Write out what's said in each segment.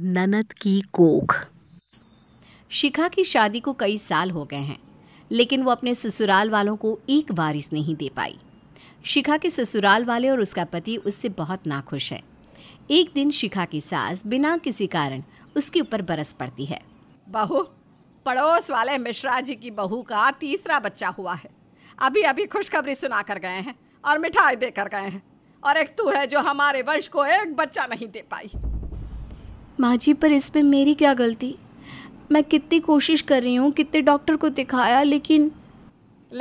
ननद की कोख शिखा की शादी को कई साल हो गए हैं लेकिन वो अपने ससुराल वालों को एक बारिश नहीं दे पाई शिखा के ससुराल वाले और उसका पति उससे बहुत नाखुश है एक दिन शिखा की सास बिना किसी कारण उसके ऊपर बरस पड़ती है बहू पड़ोस वाले मिश्रा जी की बहू का तीसरा बच्चा हुआ है अभी अभी खुशखबरी सुना कर गए हैं और मिठाई देकर गए हैं और एक तू है जो हमारे वंश को एक बच्चा नहीं दे पाई माँ जी पर इसमें मेरी क्या गलती मैं कितनी कोशिश कर रही हूँ कितने डॉक्टर को दिखाया लेकिन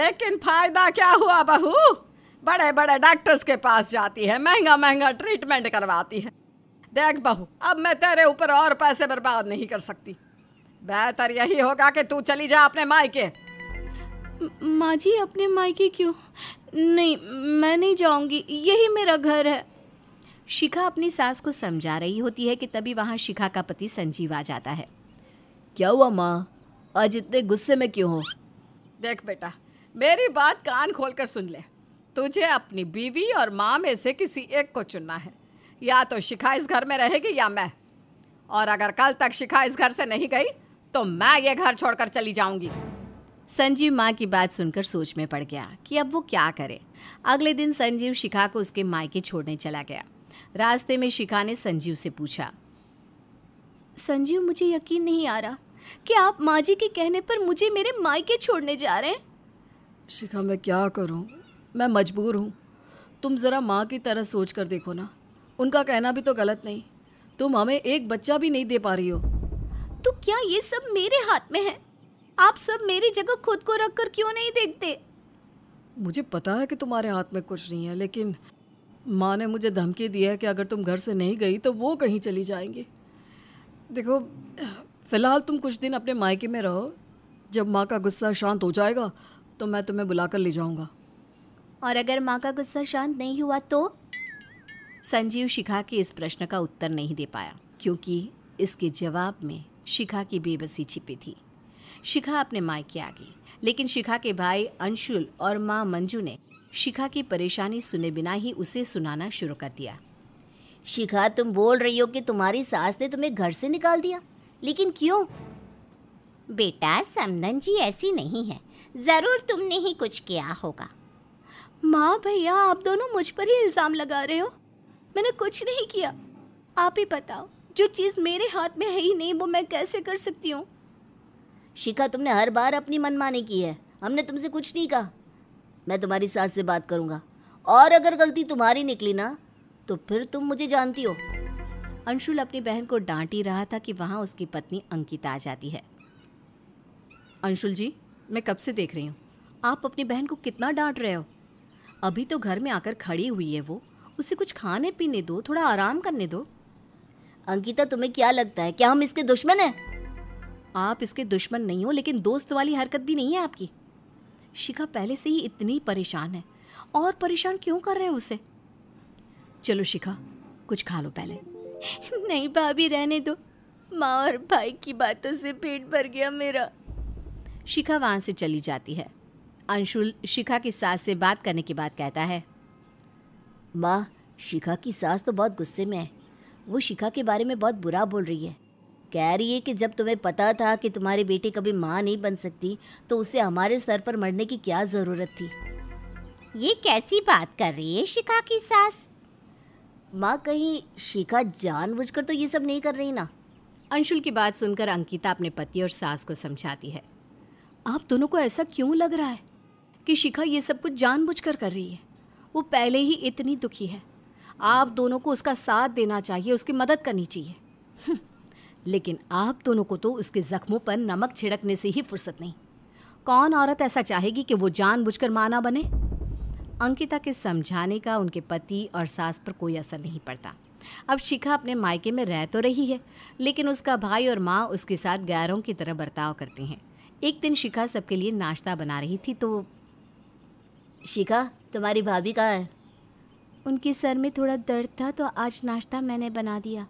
लेकिन फायदा क्या हुआ बहू बड़े बड़े डॉक्टर्स के पास जाती है महंगा महंगा ट्रीटमेंट करवाती है देख बहू अब मैं तेरे ऊपर और पैसे बर्बाद नहीं कर सकती बेहतर यही होगा कि तू चली जा अपने मायके माँ जी अपने मायके क्यों नहीं मैं नहीं जाऊंगी यही मेरा घर है शिखा अपनी सास को समझा रही होती है कि तभी वहाँ शिखा का पति संजीव आ जाता है क्या हुआ माँ आज इतने गुस्से में क्यों हो देख बेटा मेरी बात कान खोलकर सुन ले तुझे अपनी बीवी और माँ में से किसी एक को चुनना है या तो शिखा इस घर में रहेगी या मैं और अगर कल तक शिखा इस घर से नहीं गई तो मैं ये घर छोड़कर चली जाऊंगी संजीव माँ की बात सुनकर सोच में पड़ गया कि अब वो क्या करे अगले दिन संजीव शिखा को उसके मायके छोड़ने चला गया रास्ते में शिखा ने संजीव से पूछा संजीव मुझे यकीन नहीं आ रहा कि आप माँ जी के कहने पर मुझे मेरे मायके छोड़ने जा रहे हैं शिखा मैं क्या करूँ मैं मजबूर हूँ तुम ज़रा माँ की तरह सोच कर देखो ना उनका कहना भी तो गलत नहीं तुम हमें एक बच्चा भी नहीं दे पा रही हो तो क्या ये सब मेरे हाथ में है आप सब मेरी जगह खुद को रख कर क्यों नहीं देखते मुझे पता है कि तुम्हारे हाथ में कुछ नहीं है लेकिन माँ ने मुझे धमकी दी है कि अगर तुम घर से नहीं गई तो वो कहीं चली जाएंगी देखो फ़िलहाल तुम कुछ दिन अपने मायके में रहो जब माँ का गुस्सा शांत हो जाएगा तो मैं तुम्हें बुला कर ले जाऊँगा और अगर माँ का गुस्सा शांत नहीं हुआ तो संजीव शिखा के इस प्रश्न का उत्तर नहीं दे पाया क्योंकि इसके जवाब में शिखा की बेबसी छिपी थी शिखा अपने मायके आ गई लेकिन शिखा के भाई अंशुल और माँ मंजू ने शिखा की परेशानी सुने बिना ही उसे सुनाना शुरू कर दिया शिखा तुम बोल रही हो कि तुम्हारी सास ने तुम्हें घर से निकाल दिया लेकिन क्यों बेटा समधन जी ऐसी नहीं है ज़रूर तुमने ही कुछ किया होगा माँ भैया आप दोनों मुझ पर ही इल्ज़ाम लगा रहे हो मैंने कुछ नहीं किया आप ही बताओ जो चीज़ मेरे हाथ में है ही नहीं वो मैं कैसे कर सकती हूँ शिखा तुमने हर बार अपनी मनमानी की है हमने तुमसे कुछ नहीं कहा मैं तुम्हारी सास से बात करूंगा और अगर गलती तुम्हारी निकली ना तो फिर तुम मुझे जानती हो अंशुल अपनी बहन को डांट ही रहा था कि वहां उसकी पत्नी अंकिता आ जाती है अंशुल जी मैं कब से देख रही हूँ आप अपनी बहन को कितना डांट रहे हो अभी तो घर में आकर खड़ी हुई है वो उसे कुछ खाने पीने दो थोड़ा आराम करने दो अंकिता तुम्हें क्या लगता है क्या हम इसके दुश्मन हैं आप इसके दुश्मन नहीं हो लेकिन दोस्त वाली हरकत भी नहीं है आपकी शिखा पहले से ही इतनी परेशान है और परेशान क्यों कर रहे हो उसे चलो शिखा कुछ खा लो पहले नहीं भाभी रहने दो माँ और भाई की बातों से पेट भर गया मेरा शिखा वहां से चली जाती है अंशुल शिखा की सास से बात करने के बाद कहता है माँ शिखा की सास तो बहुत गुस्से में है वो शिखा के बारे में बहुत बुरा बोल रही है कह रही है कि जब तुम्हें पता था कि तुम्हारी बेटी कभी माँ नहीं बन सकती तो उसे हमारे सर पर मरने की क्या ज़रूरत थी ये कैसी बात कर रही है शिखा की सास माँ कहीं शिखा जानबूझकर तो ये सब नहीं कर रही ना अंशुल की बात सुनकर अंकिता अपने पति और सास को समझाती है आप दोनों को ऐसा क्यों लग रहा है कि शिखा ये सब कुछ जानबूझकर कर रही है वो पहले ही इतनी दुखी है आप दोनों को उसका साथ देना चाहिए उसकी मदद करनी चाहिए हम्म। लेकिन आप दोनों को तो उसके जख्मों पर नमक छिड़कने से ही फुर्सत नहीं कौन औरत ऐसा चाहेगी कि वो जानबूझकर माना बने अंकिता के समझाने का उनके पति और सास पर कोई असर नहीं पड़ता अब शिखा अपने मायके में रह तो रही है लेकिन उसका भाई और माँ उसके साथ गैरों की तरह बर्ताव करते हैं एक दिन शिखा सबके लिए नाश्ता बना रही थी तो शिखा तुम्हारी भाभी कहाँ है उनके सर में थोड़ा दर्द था तो आज नाश्ता मैंने बना दिया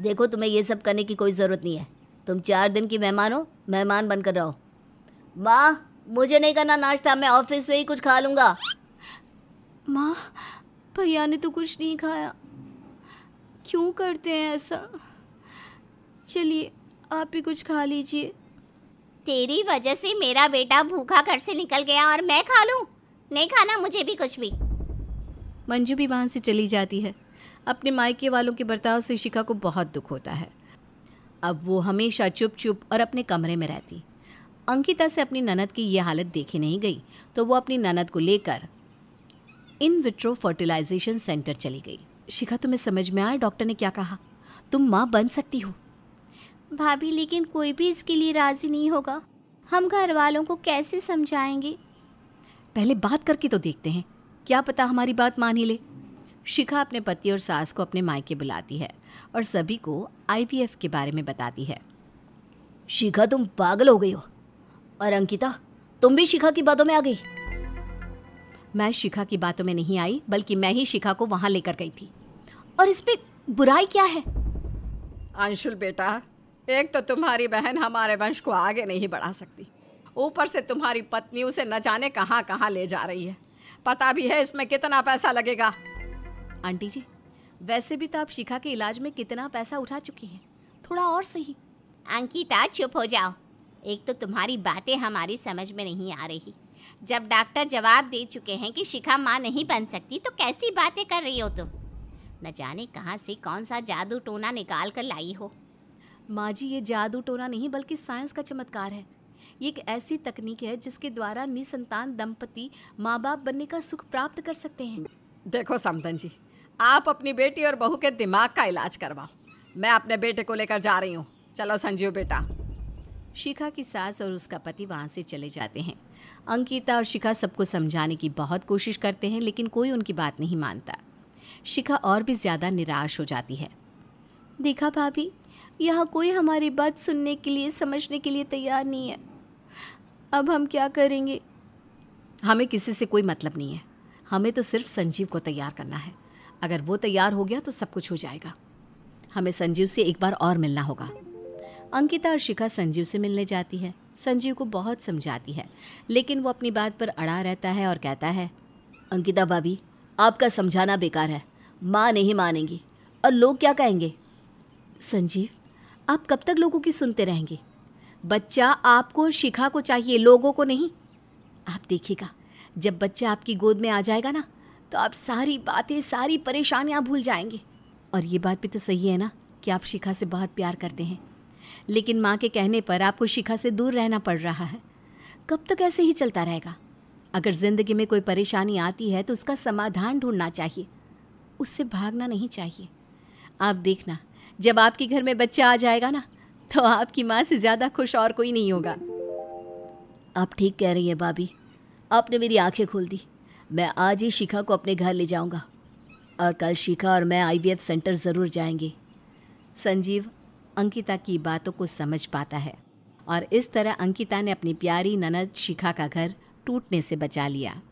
देखो तुम्हें ये सब करने की कोई ज़रूरत नहीं है तुम चार दिन की मेहमान हो मेहमान बनकर रहो माँ मुझे नहीं करना नाश्ता मैं ऑफिस में ही कुछ खा लूँगा माँ भैया ने तो कुछ नहीं खाया क्यों करते हैं ऐसा चलिए आप भी कुछ खा लीजिए तेरी वजह से मेरा बेटा भूखा घर से निकल गया और मैं खा लूँ नहीं खाना मुझे भी कुछ भी मंजू भी वहाँ से चली जाती है अपने मायके वालों के बर्ताव से शिखा को बहुत दुख होता है अब वो हमेशा चुप चुप और अपने कमरे में रहती अंकिता से अपनी ननद की यह हालत देखी नहीं गई तो वो अपनी ननद को लेकर इन विट्रो फर्टिलाइजेशन सेंटर चली गई शिखा तुम्हें समझ में आया डॉक्टर ने क्या कहा तुम माँ बन सकती हो भाभी लेकिन कोई भी इसके लिए राज़ी नहीं होगा हम घर वालों को कैसे समझाएंगे पहले बात करके तो देखते हैं क्या पता हमारी बात मान ही ले शिखा अपने पति और सास को अपने मायके बुलाती है और सभी को आईवीएफ के बारे में बताती है शिखा तुम पागल हो गई हो और अंकिता तुम भी शिखा की बातों में आ गई मैं शिखा की बातों में नहीं आई बल्कि मैं ही शिखा को वहां लेकर गई थी और इस बुराई क्या है अंशुल बेटा एक तो तुम्हारी बहन हमारे वंश को आगे नहीं बढ़ा सकती ऊपर से तुम्हारी पत्नी उसे न जाने कहाँ कहाँ ले जा रही है पता भी है इसमें कितना पैसा लगेगा आंटी जी वैसे भी तो आप शिखा के इलाज में कितना पैसा उठा चुकी हैं थोड़ा और सही अंकिता चुप हो जाओ एक तो तुम्हारी बातें हमारी समझ में नहीं आ रही जब डॉक्टर जवाब दे चुके हैं कि शिखा माँ नहीं बन सकती तो कैसी बातें कर रही हो तुम न जाने कहाँ से कौन सा जादू टोना निकाल कर लाई हो माँ जी ये जादू टोना नहीं बल्कि साइंस का चमत्कार है ये एक ऐसी तकनीक है जिसके द्वारा निसंतान दंपति माँ बाप बनने का सुख प्राप्त कर सकते हैं देखो समतन जी आप अपनी बेटी और बहू के दिमाग का इलाज करवाओ मैं अपने बेटे को लेकर जा रही हूँ चलो संजीव बेटा शिखा की सास और उसका पति वहाँ से चले जाते हैं अंकिता और शिखा सबको समझाने की बहुत कोशिश करते हैं लेकिन कोई उनकी बात नहीं मानता शिखा और भी ज़्यादा निराश हो जाती है देखा भाभी यहाँ कोई हमारी बात सुनने के लिए समझने के लिए तैयार नहीं है अब हम क्या करेंगे हमें किसी से कोई मतलब नहीं है हमें तो सिर्फ संजीव को तैयार करना है अगर वो तैयार हो गया तो सब कुछ हो जाएगा हमें संजीव से एक बार और मिलना होगा अंकिता और शिखा संजीव से मिलने जाती है संजीव को बहुत समझाती है लेकिन वो अपनी बात पर अड़ा रहता है और कहता है अंकिता भाभी आपका समझाना बेकार है माँ नहीं मानेंगी और लोग क्या कहेंगे संजीव आप कब तक लोगों की सुनते रहेंगे बच्चा आपको और शिखा को चाहिए लोगों को नहीं आप देखिएगा जब बच्चा आपकी गोद में आ जाएगा ना तो आप सारी बातें सारी परेशानियां भूल जाएंगे और ये बात भी तो सही है ना कि आप शिखा से बहुत प्यार करते हैं लेकिन माँ के कहने पर आपको शिखा से दूर रहना पड़ रहा है कब तक ऐसे ही चलता रहेगा अगर ज़िंदगी में कोई परेशानी आती है तो उसका समाधान ढूंढना चाहिए उससे भागना नहीं चाहिए आप देखना जब आपके घर में बच्चा आ जाएगा ना तो आपकी माँ से ज़्यादा खुश और कोई नहीं होगा आप ठीक कह रही है भाभी आपने मेरी आंखें खोल दी मैं आज ही शिखा को अपने घर ले जाऊंगा और कल शिखा और मैं आईवीएफ सेंटर ज़रूर जाएंगे संजीव अंकिता की बातों को समझ पाता है और इस तरह अंकिता ने अपनी प्यारी ननद शिखा का घर टूटने से बचा लिया